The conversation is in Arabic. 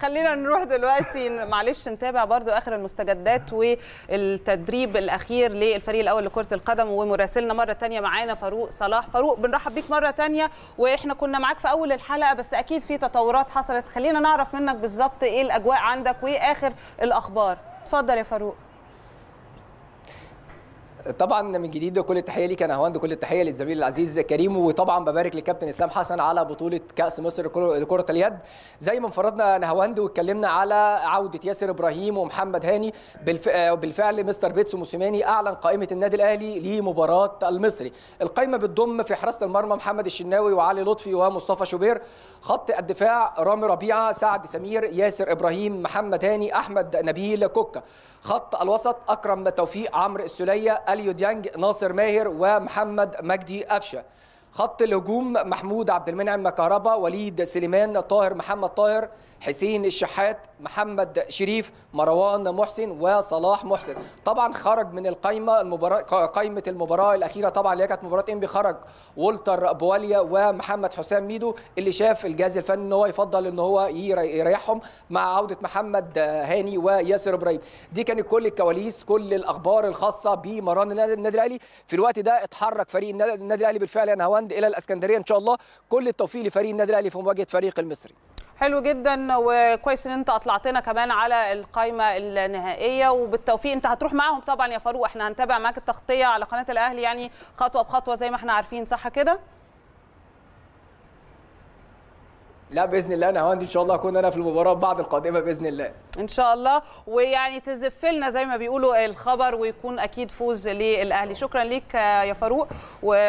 خلينا نروح دلوقتي معلش نتابع برضو اخر المستجدات والتدريب الاخير للفريق الاول لكره القدم ومراسلنا مره ثانيه معانا فاروق صلاح فاروق بنرحب بيك مره ثانيه واحنا كنا معاك في اول الحلقه بس اكيد في تطورات حصلت خلينا نعرف منك بالظبط ايه الاجواء عندك وايه اخر الاخبار اتفضل يا فاروق طبعا من جديد كل التحيه ليك انا هواند كل التحيه للزميل العزيز كريم وطبعا ببارك للكابتن اسلام حسن على بطوله كاس مصر لكره اليد زي ما انفردنا هواند واتكلمنا على عوده ياسر ابراهيم ومحمد هاني آه، بالفعل مستر بيتسو موسيماني اعلن قائمه النادي الاهلي لمباراه المصري القائمه بتضم في حراسه المرمى محمد الشناوي وعلي لطفي ومصطفى شوبير خط الدفاع رامي ربيعه سعد سمير ياسر ابراهيم محمد هاني احمد نبيل كوكا خط الوسط اكرم توفيق عمرو السليه علي ديانج ناصر ماهر ومحمد مجدي أفشة خط الهجوم محمود عبد المنعم كهربا وليد سليمان طاهر محمد طاهر حسين الشحات محمد شريف مروان محسن وصلاح محسن طبعا خرج من القائمه المباراه قائمه المباراه الاخيره طبعا اللي كانت مباراه انبي خرج ولتر بواليا ومحمد حسام ميدو اللي شاف الجهاز الفني ان هو يفضل ان هو يريحهم مع عوده محمد هاني وياسر ابراهيم دي كانت كل الكواليس كل الاخبار الخاصه بمران النادي الاهلي في الوقت ده اتحرك فريق النادي الاهلي بالفعل يا نهوان الهند الى الاسكندريه ان شاء الله كل التوفيق لفريق النادي الاهلي في مواجهه فريق المصري حلو جدا وكويس ان انت اطلعتنا كمان على القائمه النهائيه وبالتوفيق انت هتروح معاهم طبعا يا فاروق احنا هنتابع معاك التغطيه على قناه الاهلي يعني خطوه بخطوه زي ما احنا عارفين صح كده لا باذن الله انا هاندي ان شاء الله اكون انا في المباراه بعد القادمه باذن الله ان شاء الله ويعني تزف لنا زي ما بيقولوا الخبر ويكون اكيد فوز للاهلي شكرا ليك يا فاروق و...